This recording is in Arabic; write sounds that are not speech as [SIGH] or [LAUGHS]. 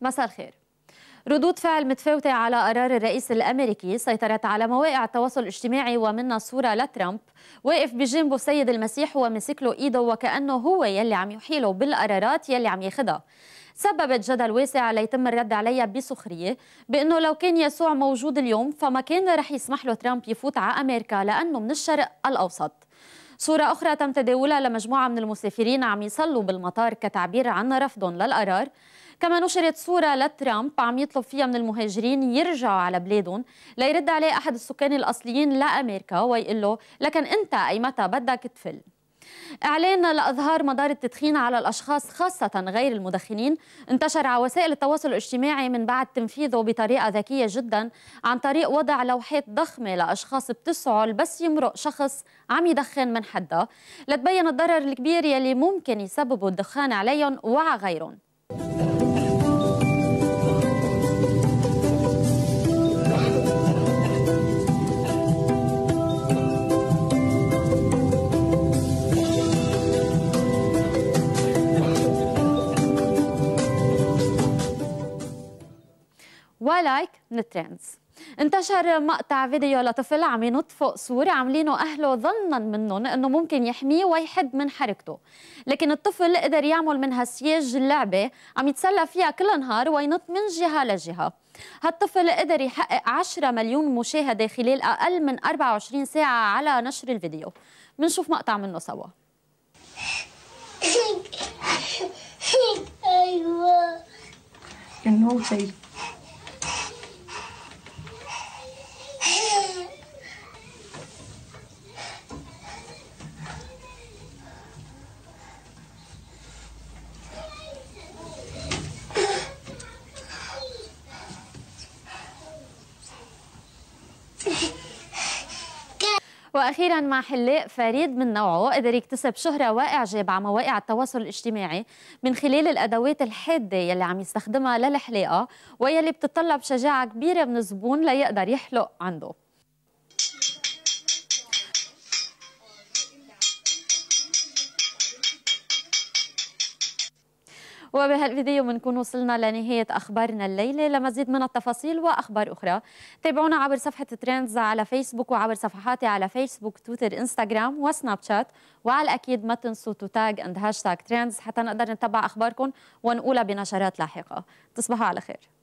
مساء الخير ردود فعل متفاوتة على قرار الرئيس الأمريكي سيطرت على مواقع التواصل الاجتماعي ومنها صورة لترامب واقف بجنبه السيد المسيح ومسك له إيده وكأنه هو يلي عم يحيله بالقرارات يلي عم ياخدها سببت جدل واسع ليتم الرد عليها بسخرية بأنه لو كان يسوع موجود اليوم فما كان رح يسمح له ترامب يفوت على أمريكا لأنه من الشرق الأوسط صورة أخرى تم تداولها لمجموعة من المسافرين عم يصلوا بالمطار كتعبير عن رفضهم للقرار كما نشرت صورة لترامب عم يطلب فيها من المهاجرين يرجعوا على بلادهم ليرد عليه أحد السكان الأصليين لأمريكا ويقول له لكن أنت أي متى بدك تفل اعلان لاظهار مدار التدخين على الاشخاص خاصه غير المدخنين انتشر على وسائل التواصل الاجتماعي من بعد تنفيذه بطريقه ذكيه جدا عن طريق وضع لوحات ضخمه لاشخاص بتسعل بس يمرق شخص عم يدخن من حدها لتبين الضرر الكبير يلي ممكن يسببه الدخان عليهم وعلى غيرهم ولايك من الترندز انتشر مقطع فيديو لطفل عم ينط فوق سور عاملينه اهله ظنا منهم انه ممكن يحميه ويحد من حركته لكن الطفل قدر يعمل من هالسياج اللعبة عم يتسلى فيها كل نهار وينط من جهه لجهه هالطفل قدر يحقق 10 مليون مشاهده خلال اقل من 24 ساعه على نشر الفيديو منشوف مقطع منه سوا [LAUGHS] ايوه واخيرا مع حلاق فريد من نوعه قدر يكتسب شهره واعجاب على مواقع التواصل الاجتماعي من خلال الادوات الحاده يلي عم يستخدمها للحلاقه ويلي بتتطلب شجاعه كبيره من الزبون ليقدر يحلق عنده وبهالفيديو بنكون وصلنا لنهاية أخبارنا الليلة لمزيد من التفاصيل وأخبار أخرى تابعونا عبر صفحة تريندز على فيسبوك وعبر صفحاتي على فيسبوك تويتر إنستغرام وسناب شات وعلى الأكيد ما تنسوا تتاج أند هاشتاج تريندز حتى نقدر نتبع أخباركم ونقولها بنشرات لاحقة تصبحوا على خير